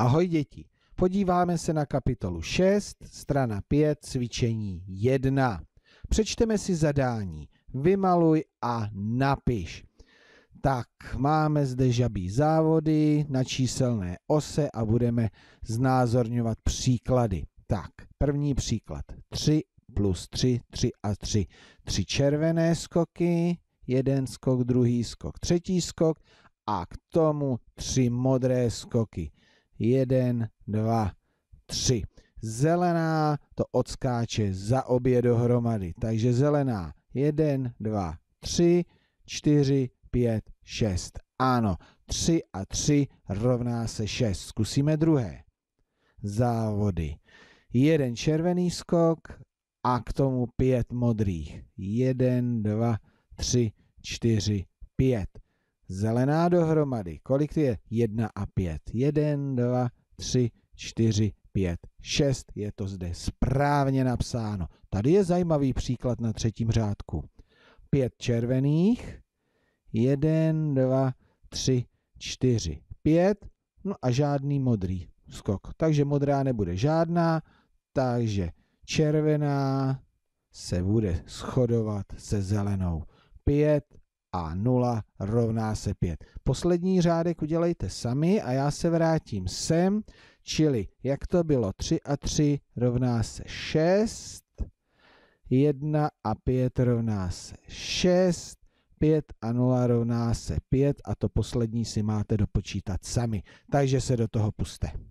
Ahoj děti, podíváme se na kapitolu 6, strana 5, cvičení 1. Přečteme si zadání, vymaluj a napiš. Tak, máme zde žabí závody na číselné ose a budeme znázorňovat příklady. Tak, první příklad. 3 plus 3, 3 a 3. 3 červené skoky, jeden skok, druhý skok, třetí skok a k tomu tři modré skoky jeden, dva, tři. Zelená to odskáče za obě dohromady. Takže zelená, jeden, dva, tři, čtyři, pět, šest. Ano, tři a tři rovná se šest. Zkusíme druhé. Závody. Jeden červený skok a k tomu pět modrých. Jeden, dva, tři, čtyři, pět zelená dohromady. Kolik to je? 1 a 5. 1, 2, 3, 4, 5, 6. Je to zde správně napsáno. Tady je zajímavý příklad na třetím řádku. 5 červených, 1, 2, 3, 4, 5, no a žádný modrý skok. Takže modrá nebude žádná, takže červená se bude shodovat se zelenou. 5, a 0 rovná se 5. Poslední řádek udělejte sami a já se vrátím sem, čili jak to bylo 3 a 3 rovná se 6, 1 a 5 rovná se 6, 5 a 0 rovná se 5 a to poslední si máte dopočítat sami. Takže se do toho puste.